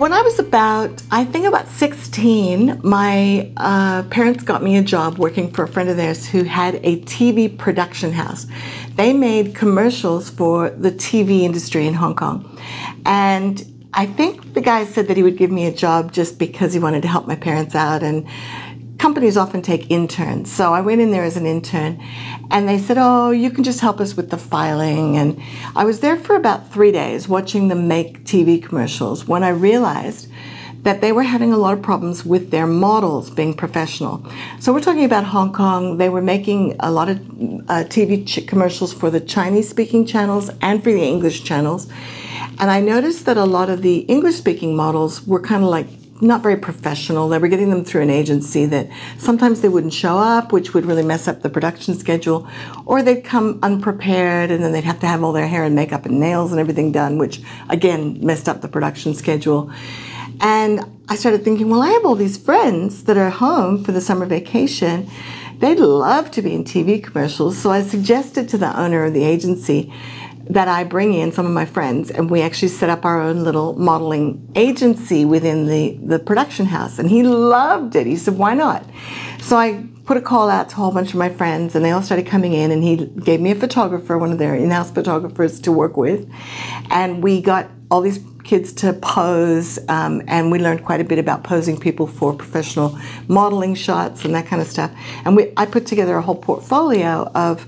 When I was about, I think about 16, my uh, parents got me a job working for a friend of theirs who had a TV production house. They made commercials for the TV industry in Hong Kong. And I think the guy said that he would give me a job just because he wanted to help my parents out and companies often take interns. So I went in there as an intern and they said, Oh, you can just help us with the filing. And I was there for about three days watching them make TV commercials when I realized that they were having a lot of problems with their models being professional. So we're talking about Hong Kong. They were making a lot of uh, TV ch- commercials for the Chinese speaking channels and for the English channels. And I noticed that a lot of the English speaking models were kind of like not very professional. They were getting them through an agency that sometimes they wouldn't show up, which would really mess up the production schedule, or they'd come unprepared and then they'd have to have all their hair and makeup and nails and everything done, which again messed up the production schedule. And I started thinking, well, I have all these friends that are home for the summer vacation. They'd love to be in TV commercials. So I suggested to the owner of the agency that I bring in some of my friends, and we actually set up our own little modeling agency within the, the production house. And he loved it. He said, Why not? So I put a call out to a whole bunch of my friends, and they all started coming in. And he gave me a photographer, one of their in house photographers to work with. And we got all these kids to pose, um, and we learned quite a bit about posing people for professional modeling shots and that kind of stuff. And we, I put together a whole portfolio of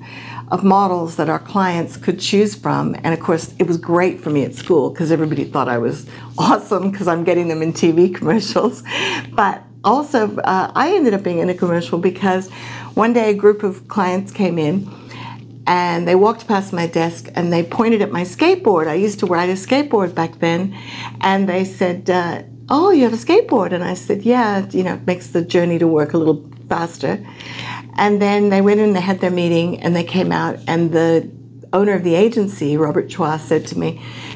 of models that our clients could choose from. And of course, it was great for me at school because everybody thought I was awesome because I'm getting them in TV commercials. But also, uh, I ended up being in a commercial because one day a group of clients came in and they walked past my desk and they pointed at my skateboard. I used to ride a skateboard back then. And they said, uh, Oh, you have a skateboard? And I said, Yeah, you know, it makes the journey to work a little faster. And then they went in, they had their meeting, and they came out, and the owner of the agency, Robert Chua, said to me,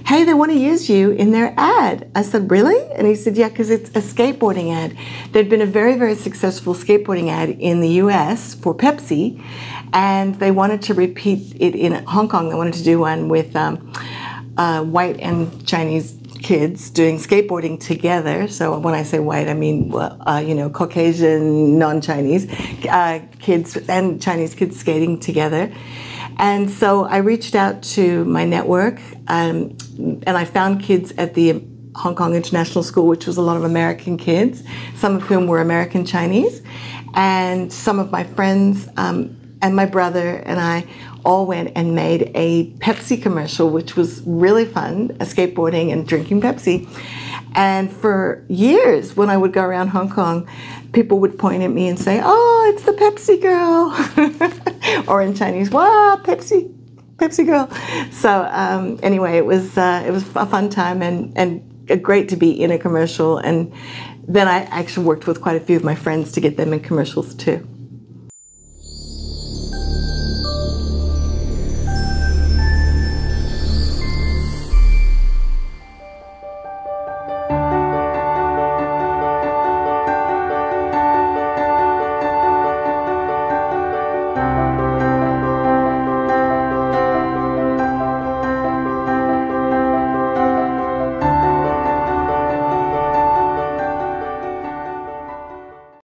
Hey, they want to use you in their ad. I said, Really? And he said, Yeah, because it's a skateboarding ad. There'd been a very, very successful skateboarding ad in the US for Pepsi, and they wanted to repeat it in Hong Kong. They wanted to do one with um, uh, white and Chinese kids doing skateboarding together. So when I say white, I mean uh, you know Caucasian, non-Chinese uh, kids and Chinese kids skating together. And so I reached out to my network, um, and I found kids at the Hong Kong International School, which was a lot of American kids, some of whom were American Chinese, and some of my friends um, and my brother and I all went and made a Pepsi commercial, which was really fun, skateboarding and drinking Pepsi. And for years, when I would go around Hong Kong, people would point at me and say, "Oh, it's the Pepsi girl," or in Chinese, "Wow, Pepsi." Pepsi girl. So um, anyway, it was uh, it was a fun time and and great to be in a commercial. And then I actually worked with quite a few of my friends to get them in commercials too.